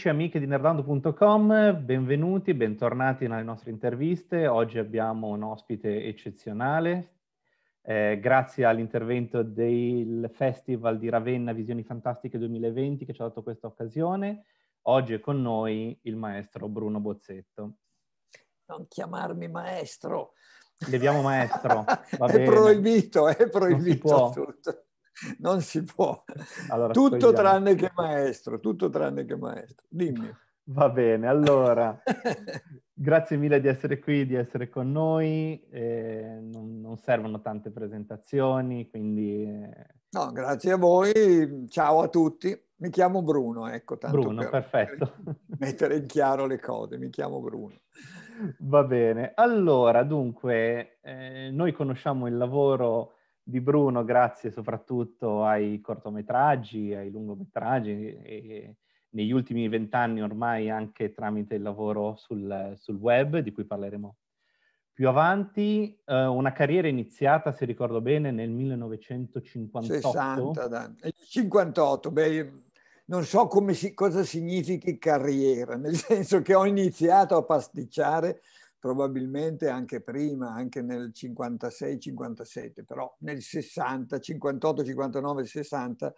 amici e amiche di nerdando.com, benvenuti, bentornati nelle nostre interviste. Oggi abbiamo un ospite eccezionale. Eh, grazie all'intervento del Festival di Ravenna Visioni Fantastiche 2020 che ci ha dato questa occasione, oggi è con noi il maestro Bruno Bozzetto. Non chiamarmi maestro. Leviamo maestro. è proibito, è proibito. non si può. Allora, tutto togliamo. tranne che maestro, tutto tranne che maestro. Dimmi. Va bene, allora, grazie mille di essere qui, di essere con noi. Eh, non, non, servono tante presentazioni, quindi... Eh, no, grazie a voi, ciao a tutti. Mi chiamo Bruno, ecco, tanto Bruno, per perfetto. mettere in chiaro le cose, mi chiamo Bruno. Va bene, allora, dunque, eh, noi conosciamo il lavoro di Bruno grazie soprattutto ai cortometraggi, ai lungometraggi e negli ultimi vent'anni ormai anche tramite il lavoro sul, sul, web di cui parleremo più avanti. Eh, una carriera iniziata, se ricordo bene, nel 1958. 60, 58, beh, non so si, cosa significhi carriera, nel senso che ho iniziato a pasticciare probabilmente anche prima, anche nel 56-57, però nel 60, 58, 59, 60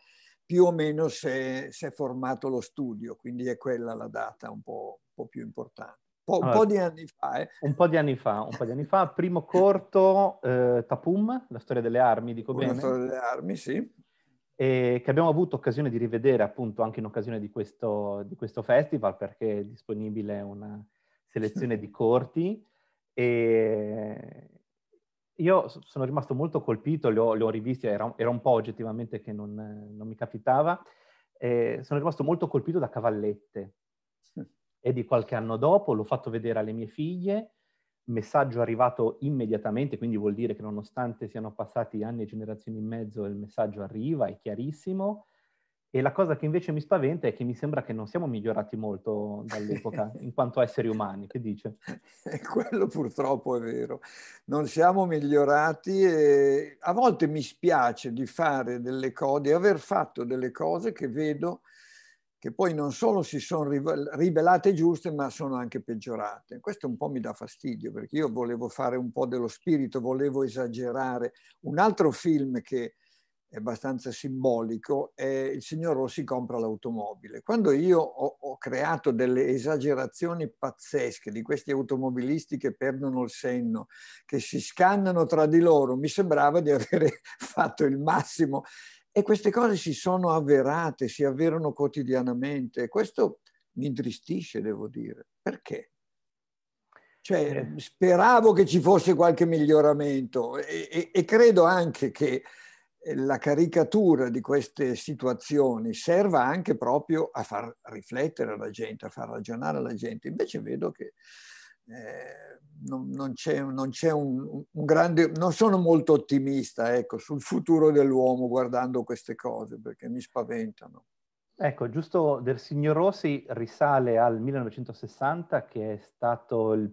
più o meno si è, si è formato lo studio, quindi è quella la data un po', un po più importante. Po, allora, un po' di anni fa. Eh. Un po' di anni fa, un po' di anni fa. Primo corto, eh, Tapum, la storia delle armi, dico Una bene. La storia delle armi, sì. E che abbiamo avuto occasione di rivedere appunto anche in occasione di questo, di questo festival perché è disponibile una, selezione di corti e io sono rimasto molto colpito, li ho, li ho rivisti, era, era, un po' oggettivamente che non, non mi capitava, eh, sono rimasto molto colpito da Cavallette e di qualche anno dopo l'ho fatto vedere alle mie figlie, messaggio arrivato immediatamente, quindi vuol dire che nonostante siano passati anni e generazioni e mezzo il messaggio arriva, è chiarissimo, e la cosa che invece mi spaventa è che mi sembra che non siamo migliorati molto dall'epoca in quanto esseri umani, che dice? Eh, quello purtroppo è vero, non siamo migliorati e a volte mi spiace di fare delle cose, di aver fatto delle cose che vedo che poi non solo si sono rivelate giuste, ma sono anche peggiorate. Questo un po' mi dà fastidio, perché io volevo fare un po' dello spirito, volevo esagerare. Un altro film che è abbastanza simbolico, è il signor Rossi compra l'automobile. Quando io ho, ho, creato delle esagerazioni pazzesche di questi automobilisti che perdono il senno, che si scannano tra di loro, mi sembrava di avere fatto il massimo. E queste cose si sono avverate, si avverano quotidianamente. Questo mi intristisce, devo dire. Perché? Cioè, eh. speravo che ci fosse qualche miglioramento e, e, e credo anche che la caricatura di queste situazioni serva anche proprio a far riflettere la gente, a far ragionare la gente. Invece vedo che eh, non, non, c'è, non, c'è un, un, grande... non sono molto ottimista ecco, sul futuro dell'uomo guardando queste cose perché mi spaventano. Ecco, giusto del signor Rossi risale al 1960 che è stato il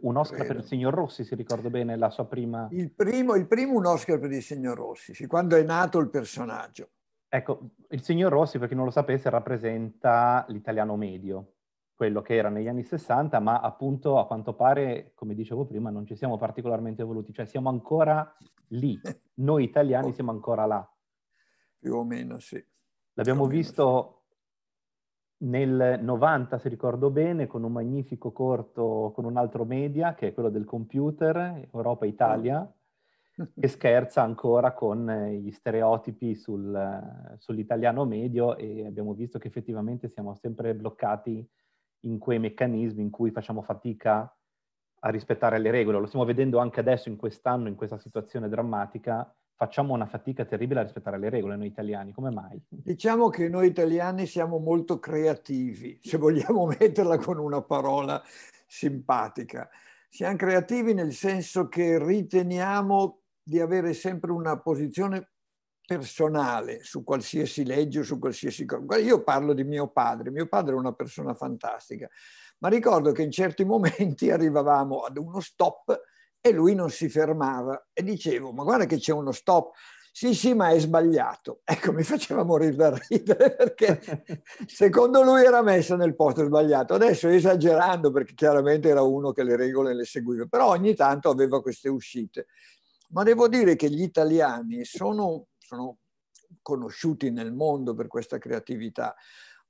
un Oscar credo. per il signor Rossi, se ricordo bene, la sua prima... Il primo, il primo un Oscar per il signor Rossi, sì, quando è nato il personaggio. Ecco, il signor Rossi, per chi non lo sapesse, rappresenta l'italiano medio, quello che era negli anni 60, ma appunto a quanto pare, come dicevo prima, non ci siamo particolarmente evoluti, cioè siamo ancora lì, noi italiani oh. siamo ancora là. Più o meno sì. L'abbiamo visto nel 90, se ricordo bene, con un magnifico corto con un altro media, che è quello del computer, Europa-Italia, ah. che scherza ancora con eh, gli stereotipi sul, eh, sull'italiano medio e abbiamo visto che effettivamente siamo sempre bloccati in quei meccanismi in cui facciamo fatica a rispettare le regole. Lo stiamo vedendo anche adesso in quest'anno, in questa situazione drammatica, facciamo una fatica terribile a rispettare le regole noi italiani, come mai? Diciamo che noi italiani siamo molto creativi, se vogliamo metterla con una parola simpatica. Siamo creativi nel senso che riteniamo di avere sempre una posizione personale su qualsiasi legge, su qualsiasi cosa. Io parlo di mio padre, mio padre è una persona fantastica, ma ricordo che in certi momenti arrivavamo ad uno stop e lui non si fermava e dicevo ma guarda che c'è uno stop sì sì ma è sbagliato ecco mi faceva morire da ridere perché secondo lui era messo nel posto sbagliato adesso esagerando perché chiaramente era uno che le regole le seguiva però ogni tanto aveva queste uscite ma devo dire che gli italiani sono, sono conosciuti nel mondo per questa creatività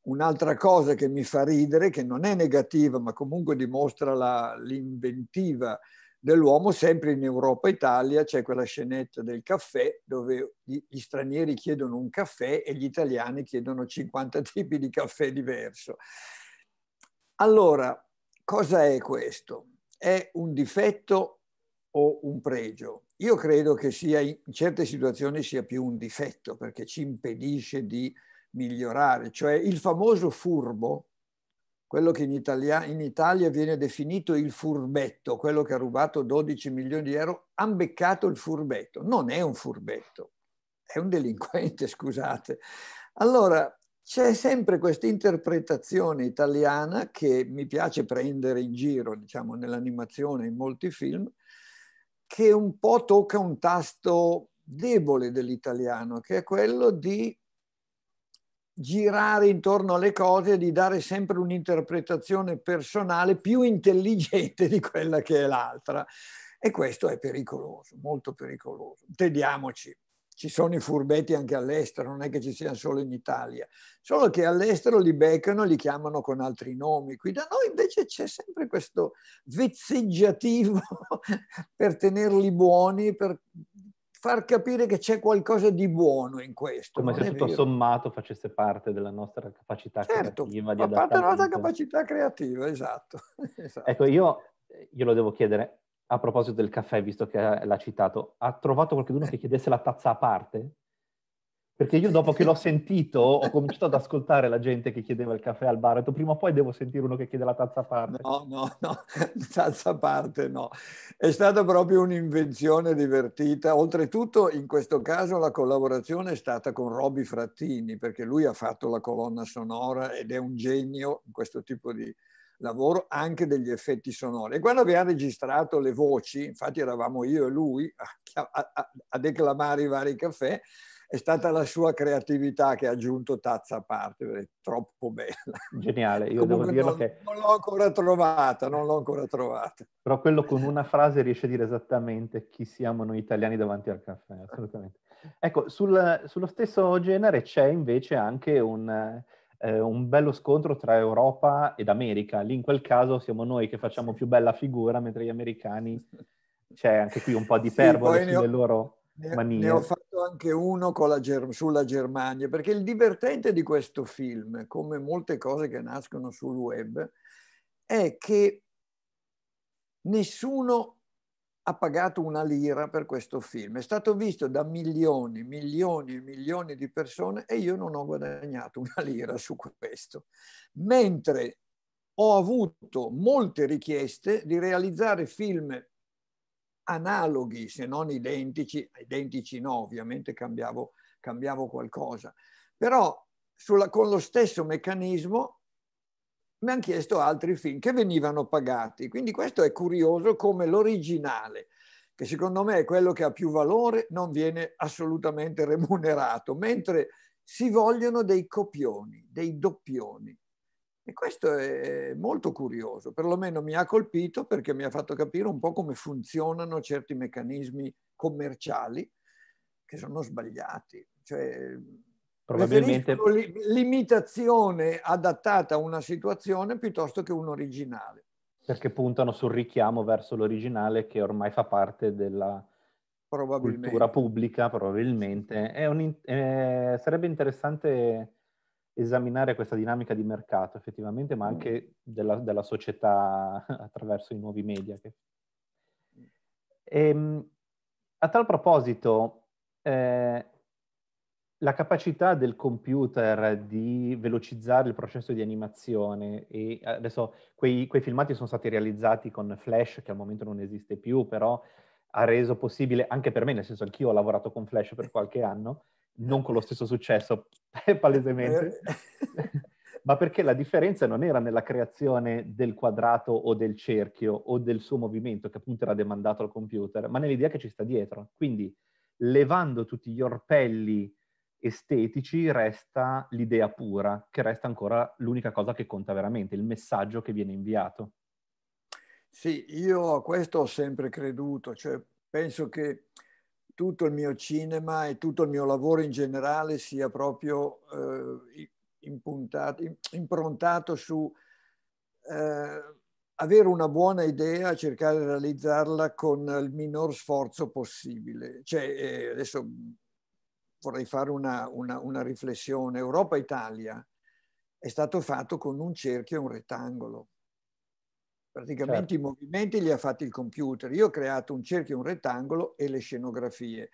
Un'altra cosa che mi fa ridere, che non è negativa, ma comunque dimostra la, l'inventiva dell'uomo, sempre in Europa Italia c'è quella scenetta del caffè dove gli stranieri chiedono un caffè e gli italiani chiedono 50 tipi di caffè diverso. Allora, cosa è questo? È un difetto o un pregio? Io credo che sia in certe situazioni sia più un difetto perché ci impedisce di migliorare, cioè il famoso furbo quello che in Italia, in Italia, viene definito il furbetto, quello che ha rubato 12 milioni di euro, ha beccato il furbetto. Non è un furbetto, è un delinquente, scusate. Allora, c'è sempre questa interpretazione italiana che mi piace prendere in giro, diciamo, nell'animazione, in molti film, che un po' tocca un tasto debole dell'italiano, che è quello di girare intorno alle cose e di dare sempre un'interpretazione personale più intelligente di quella che è l'altra. E questo è pericoloso, molto pericoloso. Tediamoci, ci sono i furbetti anche all'estero, non è che ci siano solo in Italia, solo che all'estero li beccano, e li chiamano con altri nomi. Qui da noi invece c'è sempre questo vezzeggiativo per tenerli buoni, per far capire che c'è qualcosa di buono in questo. Come se tutto vero. sommato facesse parte della nostra capacità certo, creativa di adattamento. parte della nostra capacità creativa, esatto. esatto. Ecco, io glielo devo chiedere, a proposito del caffè, visto che l'ha citato, ha trovato qualcuno eh. che chiedesse la tazza a parte? Perché io dopo che l'ho sentito ho cominciato ad ascoltare la gente che chiedeva il caffè al bar, ho detto prima o poi devo sentire uno che chiede la tazza a parte. No, no, no, tazza a parte no. È stata proprio un'invenzione divertita. Oltretutto in questo caso la collaborazione è stata con Roby Frattini, perché lui ha fatto la colonna sonora ed è un genio in questo tipo di lavoro, anche degli effetti sonori. E quando abbiamo registrato le voci, infatti eravamo io e lui a, a, a declamare i vari caffè, è stata la sua creatività che ha aggiunto tazza a parte, è troppo bella. Geniale, io Comunque devo dirlo non, che... Non l'ho ancora trovata, non l'ho ancora trovata. Però quello con una frase riesce a dire esattamente chi siamo noi italiani davanti al caffè, assolutamente. Ecco, sul, sullo stesso genere c'è invece anche un... Eh, un bello scontro tra Europa ed America. Lì in quel caso siamo noi che facciamo più bella figura, mentre gli americani c'è anche qui un po' di pervole sì, sulle ho, loro ne, Ne ho, fa- anche uno Ger- sulla Germania, perché il divertente di questo film, come molte cose che nascono sul web, è che nessuno ha pagato una lira per questo film. È stato visto da milioni, milioni e milioni di persone e io non ho guadagnato una lira su questo. Mentre ho avuto molte richieste di realizzare film analoghi, se non identici, identici no, ovviamente cambiavo, cambiavo qualcosa, però sulla, con lo stesso meccanismo mi hanno chiesto altri film che venivano pagati. Quindi questo è curioso come l'originale, che secondo me è quello che ha più valore, non viene assolutamente remunerato, mentre si vogliono dei copioni, dei doppioni. E questo è molto curioso, perlomeno mi ha colpito perché mi ha fatto capire un po' come funzionano certi meccanismi commerciali che sono sbagliati. Cioè, Probabilmente... L'imitazione adattata a una situazione piuttosto che un originale. Perché puntano sul richiamo verso l'originale che ormai fa parte della cultura pubblica, probabilmente. Un, eh, sarebbe interessante esaminare questa dinamica di mercato effettivamente, ma anche mm. della, della società attraverso i nuovi media. Che... E, ehm, a tal proposito, eh, la capacità del computer di velocizzare il processo di animazione e adesso quei, quei, filmati sono stati realizzati con Flash che al momento non esiste più, però ha reso possibile anche per me, nel senso anch'io ho lavorato con Flash per qualche anno, non con lo stesso successo, palesemente, eh. ma perché la differenza non era nella creazione del quadrato o del cerchio o del suo movimento, che appunto era demandato al computer, ma nell'idea che ci sta dietro. Quindi, levando tutti gli orpelli estetici, resta l'idea pura, che resta ancora l'unica cosa che conta veramente, il messaggio che viene inviato. Sì, io a questo ho sempre creduto, cioè penso che tutto il mio cinema e tutto il mio lavoro in generale sia proprio eh, impuntato, improntato su eh, avere una buona idea, cercare di realizzarla con il minor sforzo possibile. Cioè, eh, adesso vorrei fare una, una, una riflessione. Europa-Italia è stato fatto con un cerchio e un rettangolo Praticamente certo. i movimenti li ha fatti il computer. Io ho creato un cerchio, un rettangolo e le scenografie.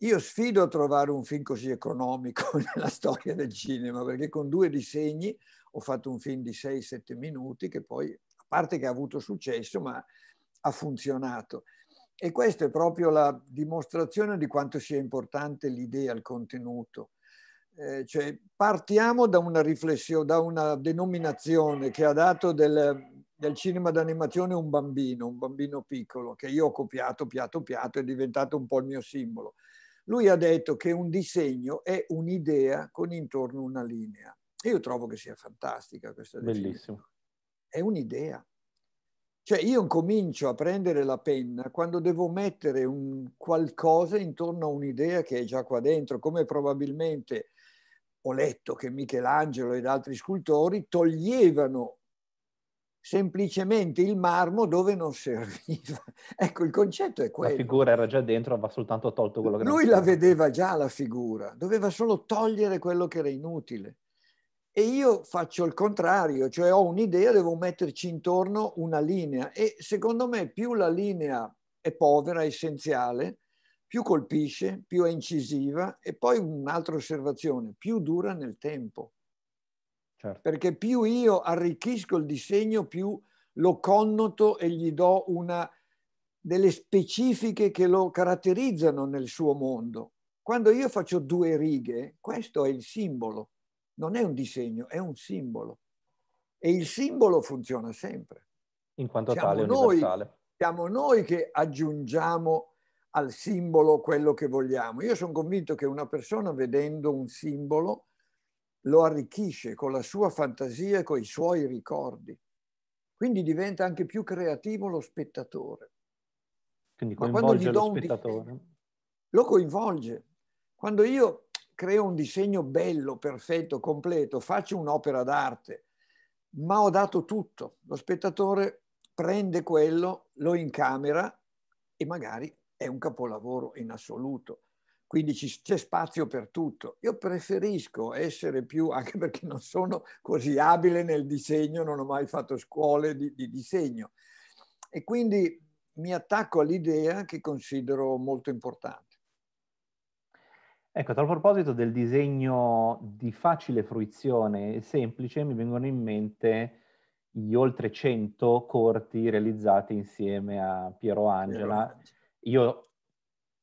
Io sfido a trovare un film così economico nella storia del cinema, perché con due disegni ho fatto un film di 6-7 minuti che poi, a parte che ha avuto successo, ma ha funzionato. E questa è proprio la dimostrazione di quanto sia importante l'idea, il contenuto. Eh, cioè, partiamo da una riflessione, da una denominazione che ha dato del, del cinema d'animazione un bambino, un bambino piccolo, che io ho copiato piatto piatto, è diventato un po' il mio simbolo. Lui ha detto che un disegno è un'idea con intorno una linea. io trovo che sia fantastica questa definizione. Bellissimo. È un'idea. Cioè io incomincio a prendere la penna quando devo mettere un qualcosa intorno a un'idea che è già qua dentro, come probabilmente ho letto che Michelangelo ed altri scultori toglievano semplicemente il marmo dove non serviva. ecco, il concetto è quello. La figura era già dentro, va soltanto tolto quello che Lui non la vedeva già la figura, doveva solo togliere quello che era inutile. E io faccio il contrario, cioè ho un'idea, devo metterci intorno una linea e secondo me più la linea è povera, essenziale, più colpisce, più è incisiva e poi un'altra osservazione, più dura nel tempo certo. perché più io arricchisco il disegno, più lo connoto e gli do una, delle specifiche che lo caratterizzano nel suo mondo. Quando io faccio due righe, questo è il simbolo, non è un disegno, è un simbolo. E il simbolo funziona sempre. In quanto siamo tale, noi, siamo noi che aggiungiamo al simbolo quello che vogliamo. Io sono convinto che una persona vedendo un simbolo lo arricchisce con la sua fantasia e con i suoi ricordi. Quindi diventa anche più creativo lo spettatore. Quindi coinvolge lo spettatore. Disegno, lo coinvolge. Quando io creo un disegno bello, perfetto, completo, faccio un'opera d'arte, ma ho dato tutto. Lo spettatore prende quello, lo incamera e magari è un capolavoro in assoluto quindi c'è spazio per tutto. Io preferisco essere più, anche perché non sono così abile nel disegno, non ho mai fatto scuole di, di disegno. E quindi mi attacco all'idea che considero molto importante. Ecco, a proposito del disegno di facile fruizione e semplice, mi vengono in mente gli oltre 100 corti realizzati insieme a Piero Angela. Piero Angela. Io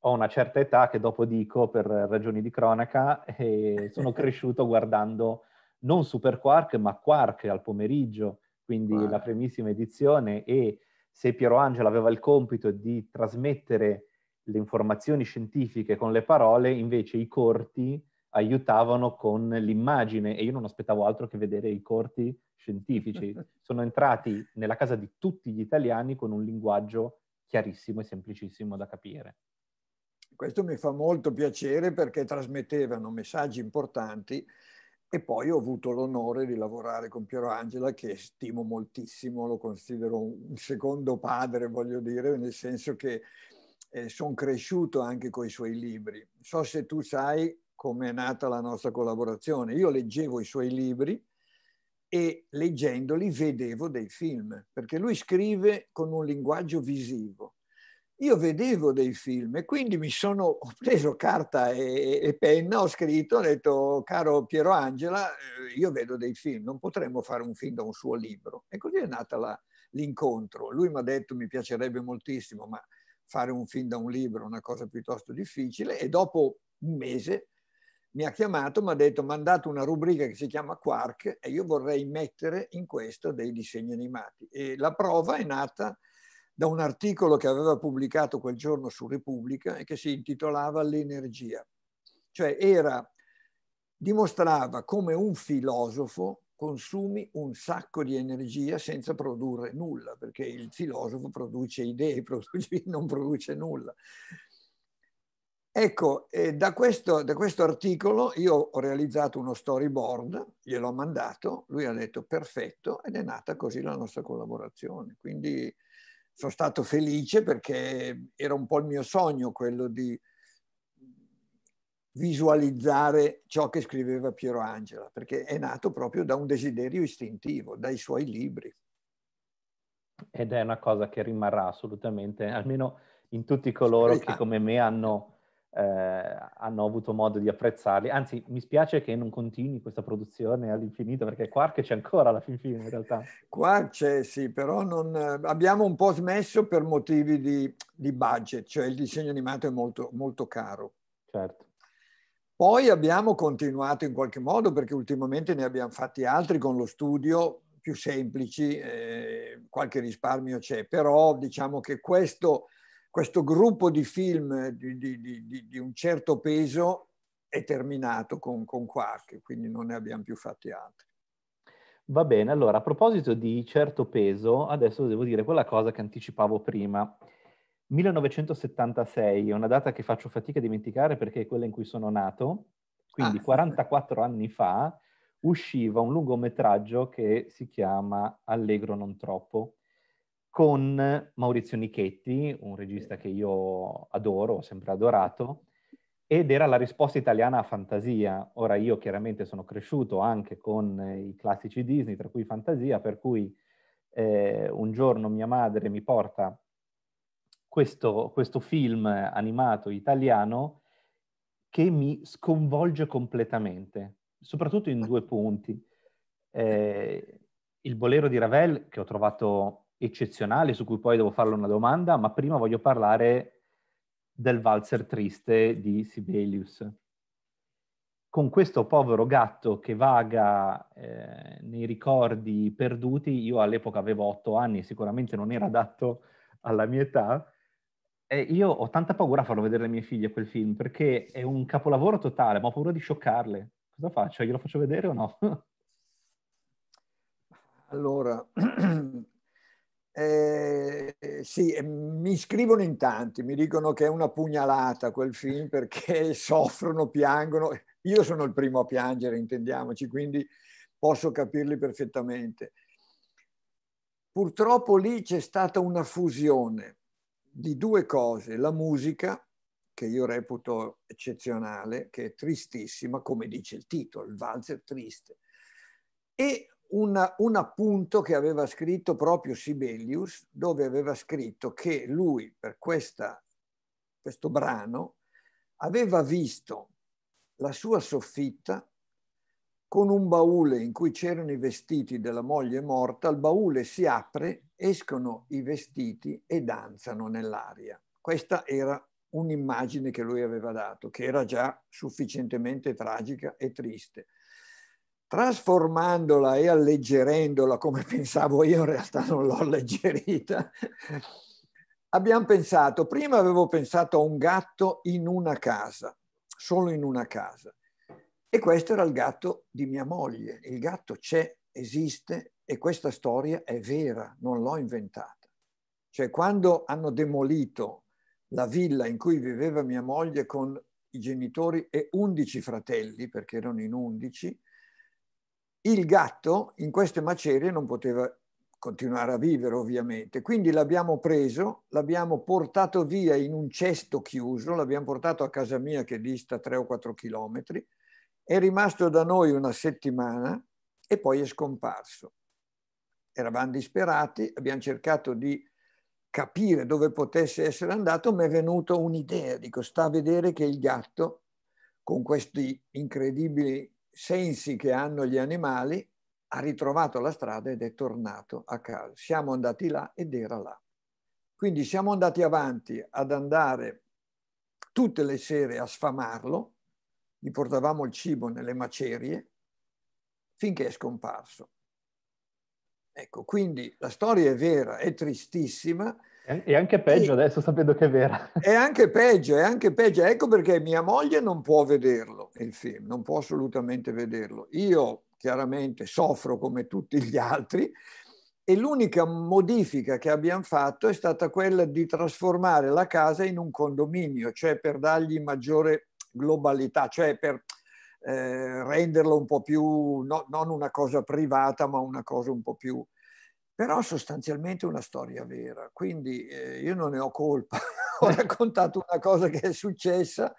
ho una certa età che dopo dico per ragioni di cronaca e sono cresciuto guardando non Super Quark ma Quark al pomeriggio, quindi wow. la primissima edizione e se Piero Angelo aveva il compito di trasmettere le informazioni scientifiche con le parole, invece i corti aiutavano con l'immagine e io non aspettavo altro che vedere i corti scientifici. Sono entrati nella casa di tutti gli italiani con un linguaggio chiarissimo e semplicissimo da capire. Questo mi fa molto piacere perché trasmettevano messaggi importanti e poi ho avuto l'onore di lavorare con Piero Angela che stimo moltissimo, lo considero un secondo padre, voglio dire, nel senso che eh, sono cresciuto anche con i suoi libri. So se tu sai come è nata la nostra collaborazione. Io leggevo i suoi libri e leggendoli vedevo dei film, perché lui scrive con un linguaggio visivo io vedevo dei film e quindi mi sono ho preso carta e, e, penna, ho scritto, ho detto caro Piero Angela, eh, io vedo dei film, non potremmo fare un film da un suo libro. E così è nata l'incontro. Lui mi ha detto mi piacerebbe moltissimo, ma fare un film da un libro è una cosa piuttosto difficile e dopo un mese mi ha chiamato, mi ha detto mandate una rubrica che si chiama Quark e io vorrei mettere in questo dei disegni animati. E la prova è nata da un articolo che aveva pubblicato quel giorno su Repubblica e che si intitolava L'energia. Cioè era, dimostrava come un filosofo consumi un sacco di energia senza produrre nulla, perché il filosofo produce idee, produce, non produce nulla. Ecco, eh, da, questo, da, questo, articolo io ho realizzato uno storyboard, gliel'ho mandato, lui ha detto perfetto ed è nata così la nostra collaborazione. Quindi sono stato felice perché era un po' il mio sogno quello di visualizzare ciò che scriveva Piero Angela, perché è nato proprio da un desiderio istintivo, dai suoi libri. Ed è una cosa che rimarrà assolutamente, almeno in tutti coloro che come me hanno eh, hanno avuto modo di apprezzarli. Anzi, mi spiace che non continui questa produzione all'infinito, perché Quark c'è ancora alla fin fine in realtà. Quark c'è, sì, però non, eh, abbiamo un po' smesso per motivi di, di budget, cioè il disegno animato è molto, molto caro. Certo. Poi abbiamo continuato in qualche modo perché ultimamente ne abbiamo fatti altri con lo studio più semplici, eh, qualche risparmio c'è, però diciamo che questo questo gruppo di film eh, di, di, di, di un certo peso è terminato con, con Quark, quindi non ne abbiamo più fatti altri. Va bene, allora a proposito di certo peso, adesso devo dire quella cosa che anticipavo prima. 1976 è una data che faccio fatica a dimenticare perché è quella in cui sono nato, quindi ah, 44 anni fa usciva un lungometraggio che si chiama Allegro non troppo, con Maurizio Nichetti, un regista che io adoro, ho sempre adorato, ed era la risposta italiana a Fantasia. Ora io chiaramente sono cresciuto anche con eh, i classici Disney, tra cui Fantasia, per cui eh, un giorno mia madre mi porta questo, questo film animato italiano che mi sconvolge completamente, soprattutto in due punti. Eh, il bolero di Ravel, che ho trovato eccezionale su cui poi devo farle una domanda, ma prima voglio parlare del valzer triste di Sibelius. Con questo povero gatto che vaga eh, nei ricordi perduti, io all'epoca avevo otto anni e sicuramente non era adatto alla mia età, eh, io ho tanta paura a farlo vedere alle mie figlie quel film, perché è un capolavoro totale, ma ho paura di scioccarle. Cosa faccio? Glielo faccio vedere o no? allora, Eh, sì, mi scrivono in tanti, mi dicono che è una pugnalata quel film perché soffrono, piangono. Io sono il primo a piangere, intendiamoci, quindi posso capirli perfettamente. Purtroppo lì c'è stata una fusione di due cose, la musica, che io reputo eccezionale, che è tristissima, come dice il titolo, il valzer triste, e una, un appunto che aveva scritto proprio Sibelius, dove aveva scritto che lui per questa, questo brano aveva visto la sua soffitta con un baule in cui c'erano i vestiti della moglie morta, il baule si apre, escono i vestiti e danzano nell'aria. Questa era un'immagine che lui aveva dato, che era già sufficientemente tragica e triste trasformandola e alleggerendola come pensavo io, in realtà non l'ho alleggerita, abbiamo pensato, prima avevo pensato a un gatto in una casa, solo in una casa, e questo era il gatto di mia moglie, il gatto c'è, esiste e questa storia è vera, non l'ho inventata. Cioè quando hanno demolito la villa in cui viveva mia moglie con i genitori e undici fratelli, perché erano in undici, il gatto in queste macerie non poteva continuare a vivere ovviamente, quindi l'abbiamo preso, l'abbiamo portato via in un cesto chiuso, l'abbiamo portato a casa mia che dista 3 o 4 chilometri, è rimasto da noi una settimana e poi è scomparso. Eravamo disperati, abbiamo cercato di capire dove potesse essere andato, mi è venuta un'idea, dico sta a vedere che il gatto con questi incredibili sensi che hanno gli animali, ha ritrovato la strada ed è tornato a casa. Siamo andati là ed era là. Quindi siamo andati avanti ad andare tutte le sere a sfamarlo, gli portavamo il cibo nelle macerie, finché è scomparso. Ecco, quindi la storia è vera, è tristissima, e anche peggio e, adesso sapendo che è vera. È anche peggio, è anche peggio. Ecco perché mia moglie non può vederlo il film, non può assolutamente vederlo. Io chiaramente soffro come tutti gli altri e l'unica modifica che abbiamo fatto è stata quella di trasformare la casa in un condominio, cioè per dargli maggiore globalità, cioè per eh, renderlo un po' più, no, non una cosa privata, ma una cosa un po' più però sostanzialmente è una storia vera, quindi eh, io non ne ho colpa, ho raccontato una cosa che è successa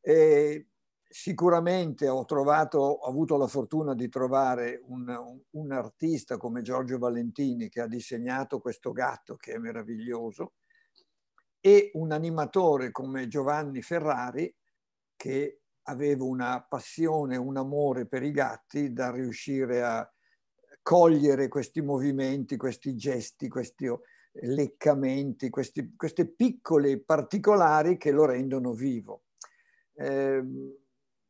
e sicuramente ho, trovato, ho avuto la fortuna di trovare un, un, un, artista come Giorgio Valentini che ha disegnato questo gatto che è meraviglioso e un animatore come Giovanni Ferrari che aveva una passione, un amore per i gatti da riuscire a, cogliere questi movimenti, questi gesti, questi oh, leccamenti, questi, queste piccole particolari che lo rendono vivo. Eh,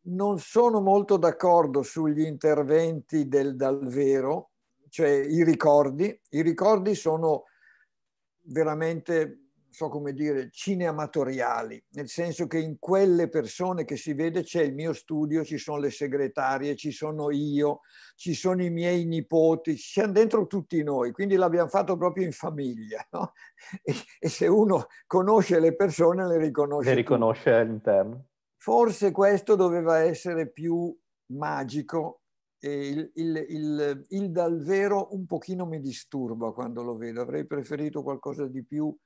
non sono molto d'accordo sugli interventi del dal vero, cioè i ricordi. I ricordi sono veramente so come dire, cineamatoriali, nel senso che in quelle persone che si vede c'è il mio studio, ci sono le segretarie, ci sono io, ci sono i miei nipoti, siamo dentro tutti noi, quindi l'abbiamo fatto proprio in famiglia. No? E, e, se uno conosce le persone le riconosce. Le riconosce tutte. all'interno. Forse questo doveva essere più magico il, il, il, il, dal vero un pochino mi disturba quando lo vedo, avrei preferito qualcosa di più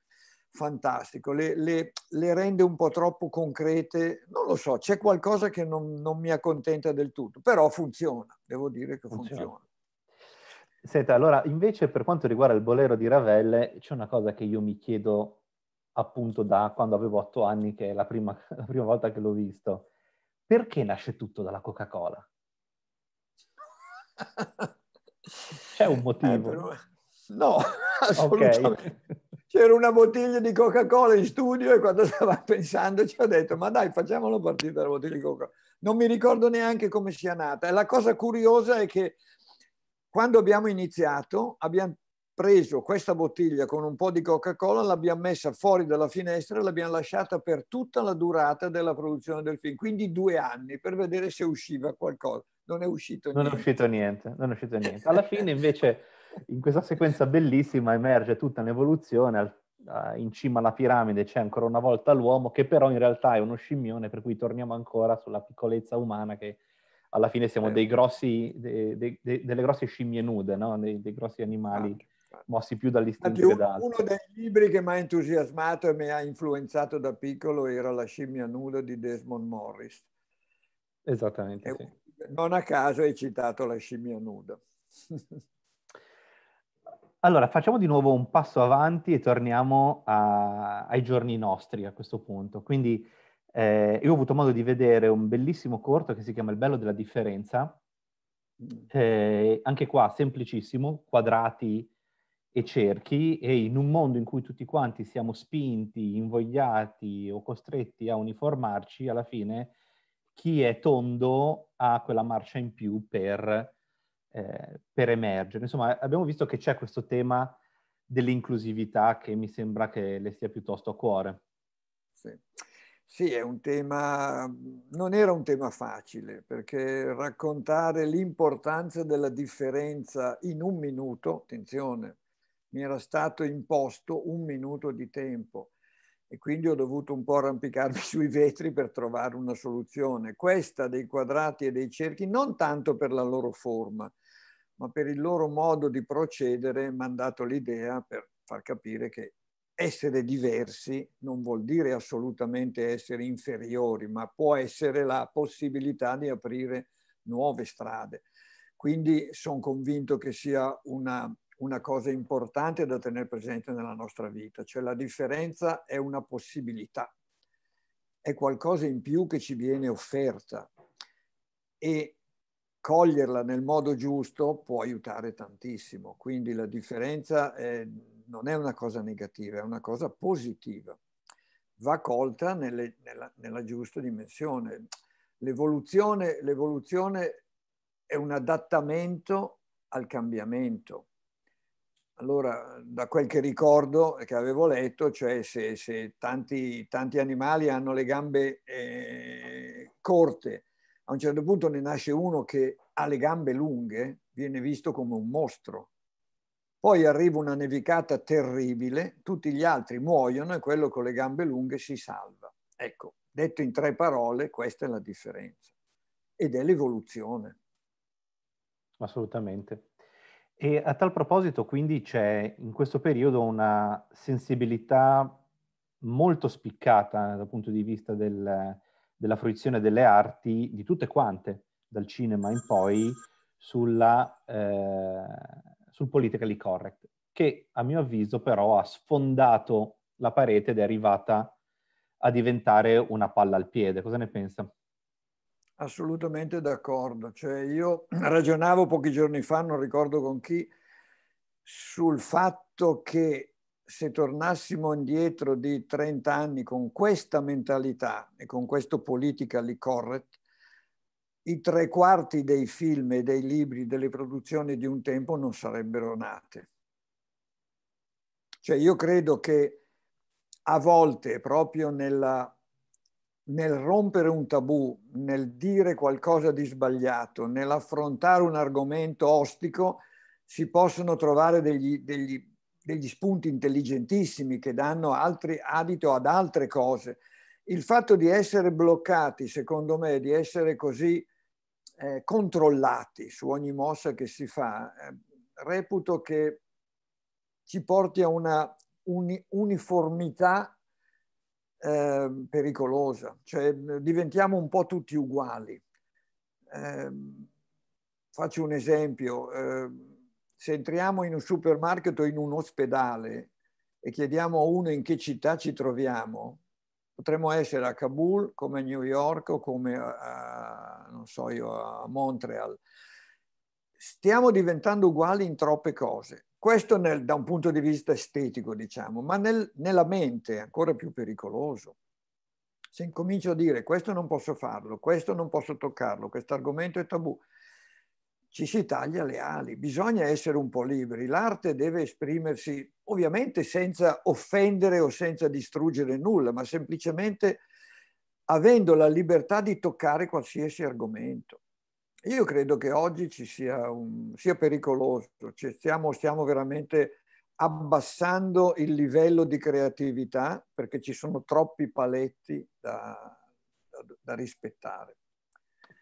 fantastico, le, le, le, rende un po' troppo concrete, non lo so, c'è qualcosa che non, non mi accontenta del tutto, però funziona, devo dire che funziona. funziona. Senta, allora invece per quanto riguarda il bolero di Ravelle c'è una cosa che io mi chiedo appunto da quando avevo otto anni, che è la prima, la prima volta che l'ho visto. Perché nasce tutto dalla Coca-Cola? C'è un eh, motivo? Eh, però... No, assolutamente. Okay c'era una bottiglia di Coca-Cola in studio e quando stava pensando ci ho detto ma dai facciamolo partire dalla bottiglia di Coca-Cola. Non mi ricordo neanche come sia nata. E la cosa curiosa è che quando abbiamo iniziato abbiamo preso questa bottiglia con un po' di Coca-Cola, l'abbiamo messa fuori dalla finestra e l'abbiamo lasciata per tutta la durata della produzione del film, quindi due anni per vedere se usciva qualcosa. Non è uscito niente. Non è uscito niente, è uscito niente. Alla fine invece in questa sequenza bellissima emerge tutta un'evoluzione, in cima alla piramide c'è ancora una volta l'uomo, che però in realtà è uno scimmione, per cui torniamo ancora sulla piccolezza umana che alla fine siamo dei grossi, dei, dei, delle grosse scimmie nude, no? dei, dei, grossi animali mossi più dall'istinto che da altri. Uno dei libri che mi ha entusiasmato e mi ha influenzato da piccolo era La scimmia nuda di Desmond Morris. Esattamente, sì. Non a caso hai citato La scimmia nuda. Allora, facciamo di nuovo un passo avanti e torniamo a, ai giorni nostri a questo punto. Quindi eh, io ho avuto modo di vedere un bellissimo corto che si chiama Il bello della differenza. Eh, anche qua semplicissimo, quadrati e cerchi e in un mondo in cui tutti quanti siamo spinti, invogliati o costretti a uniformarci, alla fine chi è tondo ha quella marcia in più per eh, per emergere. Insomma, abbiamo visto che c'è questo tema dell'inclusività che mi sembra che le stia piuttosto a cuore. Sì. Sì, è un tema, non era un tema facile, perché raccontare l'importanza della differenza in un minuto, attenzione, mi era stato imposto un minuto di tempo e quindi ho dovuto un po' arrampicarmi sui vetri per trovare una soluzione. Questa dei quadrati e dei cerchi, non tanto per la loro forma, ma per il loro modo di procedere mandato l'idea per far capire che essere diversi non vuol dire assolutamente essere inferiori, ma può essere la possibilità di aprire nuove strade. Quindi sono convinto che sia una, una cosa importante da tenere presente nella nostra vita, cioè la differenza è una possibilità, è qualcosa in più che ci viene offerta e coglierla nel modo giusto può aiutare tantissimo. Quindi la differenza è, eh, non è una cosa negativa, è una cosa positiva. Va colta nelle, nella, nella, giusta dimensione. L'evoluzione, l'evoluzione è un adattamento al cambiamento. Allora, da quel che ricordo e che avevo letto, cioè se, se tanti, tanti, animali hanno le gambe eh, corte, a un certo punto ne nasce uno che ha le gambe lunghe, viene visto come un mostro. Poi arriva una nevicata terribile, tutti gli altri muoiono e quello con le gambe lunghe si salva. Ecco, detto in tre parole, questa è la differenza. Ed è l'evoluzione. Assolutamente. E a tal proposito, quindi, c'è in questo periodo una sensibilità molto spiccata dal punto di vista del, della fruizione delle arti, di tutte quante, dal cinema in poi, sulla, eh, sul politically correct, che a mio avviso però ha sfondato la parete ed è arrivata a diventare una palla al piede. Cosa ne pensa? Assolutamente d'accordo. Cioè, io ragionavo pochi giorni fa, non ricordo con chi, sul fatto che se tornassimo indietro di 30 anni con questa mentalità e con questo politically correct, i tre quarti dei film e dei libri, delle produzioni di un tempo non sarebbero nate. Cioè io credo che a volte proprio nella, nel rompere un tabù, nel dire qualcosa di sbagliato, nell'affrontare un argomento ostico, si possono trovare degli, degli degli spunti intelligentissimi che danno altri, adito ad altre cose. Il fatto di essere bloccati, secondo me, di essere così eh, controllati su ogni mossa che si fa, eh, reputo che ci porti a una uni, uniformità eh, pericolosa, cioè diventiamo un po' tutti uguali. Ehm, faccio un esempio ehm, se entriamo in un supermarket o in un ospedale e chiediamo a uno in che città ci troviamo, potremmo essere a Kabul, come a New York o come a, non so io, a Montreal. Stiamo diventando uguali in troppe cose. Questo nel, da un punto di vista estetico, diciamo, ma nel, nella mente è ancora più pericoloso. Se incomincio a dire questo non posso farlo, questo non posso toccarlo, questo argomento è tabù, ci si taglia le ali, bisogna essere un po' liberi, l'arte deve esprimersi ovviamente senza offendere o senza distruggere nulla, ma semplicemente avendo la libertà di toccare qualsiasi argomento. Io credo che oggi ci sia, un, sia pericoloso, cioè stiamo, stiamo veramente abbassando il livello di creatività perché ci sono troppi paletti da, da, da rispettare.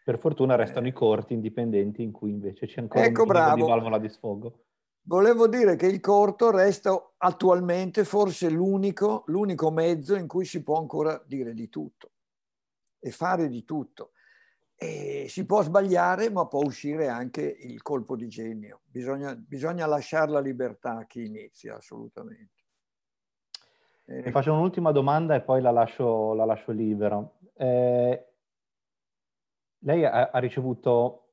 Per fortuna restano eh. i corti indipendenti in cui invece c'è ancora ecco, un bravo. di valvola di sfogo. Volevo dire che il corto resta attualmente forse l'unico, l'unico mezzo in cui si può ancora dire di tutto e fare di tutto. E si può sbagliare, ma può uscire anche il colpo di genio. Bisogna, bisogna lasciare la libertà a chi inizia, assolutamente. Eh. faccio un'ultima domanda e poi la lascio, la lascio libera. Eh, lei ha, ha ricevuto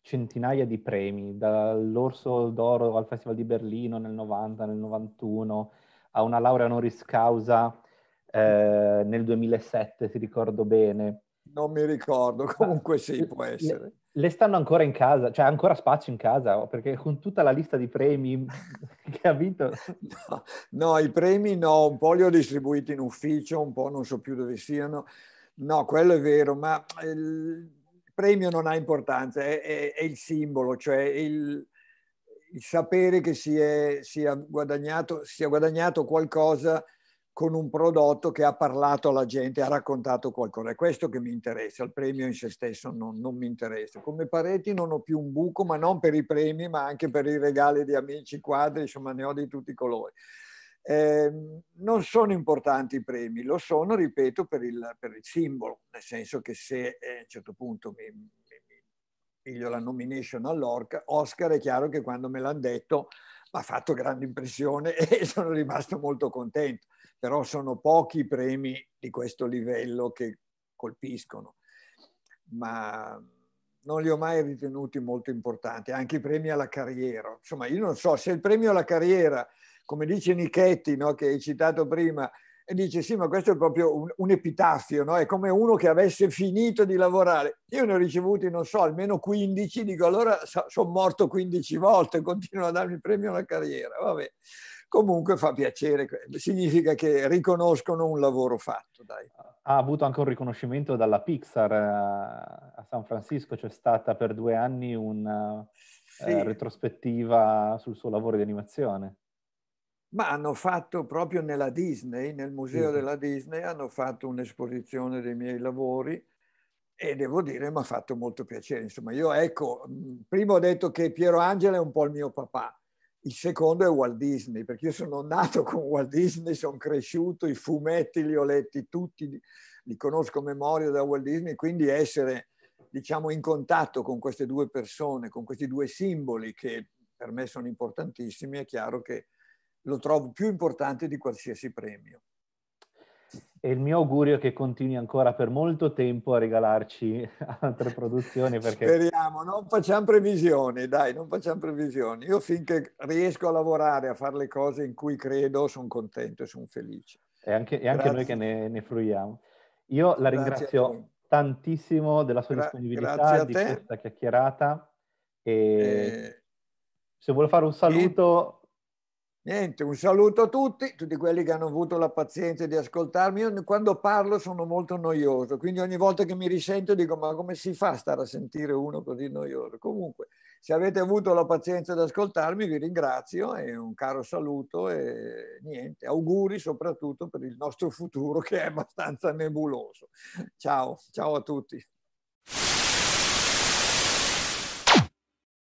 centinaia di premi, dall'Orso d'Oro al Festival di Berlino nel 90, nel 91, a una laurea honoris causa eh, nel 2007, se ricordo bene. Non mi ricordo, comunque sì, può essere. Le, le stanno ancora in casa, cioè ancora spazio in casa, perché con tutta la lista di premi che ha vinto... No, no, i premi no, un po' li ho distribuiti in ufficio, un po' non so più dove siano. No, quello è vero, ma ehm, il premio non ha importanza, è, è, è il simbolo, cioè il, il sapere che si è, si, è guadagnato, si è guadagnato qualcosa con un prodotto che ha parlato alla gente, ha raccontato qualcosa. È questo che mi interessa, il premio in se stesso non, non, mi interessa. Come pareti non ho più un buco, ma non per i premi, ma anche per i regali di amici, quadri, insomma ne ho di tutti i colori. Ehm, non sono importanti i premi, lo sono, ripeto, per il, per il simbolo, nel senso che se eh, a un certo punto mi, mi, piglio la nomination all'Orca, Oscar è chiaro che quando me l'hanno detto mi ha fatto grande impressione e sono rimasto molto contento, però sono pochi i premi di questo livello che colpiscono, ma non li ho mai ritenuti molto importanti, anche i premi alla carriera. Insomma, io non so se il premio alla carriera come dice Nichetti, no, che hai citato prima, e dice sì, ma questo è proprio un, un epitafio, no? è come uno che avesse finito di lavorare. Io ne ho ricevuti, non so, almeno 15, dico allora sono morto 15 volte, continuo a darmi il premio alla carriera, vabbè. Comunque fa piacere, significa che riconoscono un lavoro fatto. Dai. Ha avuto anche un riconoscimento dalla Pixar eh, a San Francisco, c'è stata per due anni una sì. eh, retrospettiva sul suo lavoro di animazione ma hanno fatto proprio nella Disney, nel museo sì. della Disney, hanno fatto un'esposizione dei miei lavori e devo dire mi ha fatto molto piacere. Insomma, io ecco, mhmm, prima ho detto che Piero Angela è un po' il mio papà, il secondo è Walt Disney, perché io sono nato con Walt Disney, sono cresciuto, i fumetti li ho letti tutti, li conosco a memoria da Walt Disney, quindi essere diciamo in contatto con queste due persone, con questi due simboli che per me sono importantissimi, è chiaro che lo trovo più importante di qualsiasi premio. E il mio augurio è che continui ancora per molto tempo a regalarci altre produzioni. Perché... Speriamo, non facciamo previsioni, dai, non facciamo previsioni. Io finché riesco a lavorare, a fare le cose in cui credo, sono contento e sono felice. E anche, e anche noi che ne, ne, fruiamo. Io la ringrazio tantissimo della sua Gra- disponibilità, di questa chiacchierata. E... e... Se vuole fare un saluto... Niente, un saluto a tutti, tutti quelli che hanno avuto la pazienza di ascoltarmi. Io quando parlo sono molto noioso, quindi ogni volta che mi risento dico ma come si fa a stare a sentire uno così noioso? Comunque, se avete avuto la pazienza di ascoltarmi vi ringrazio e un caro saluto e niente, auguri soprattutto per il nostro futuro che è abbastanza nebuloso. Ciao, ciao a tutti.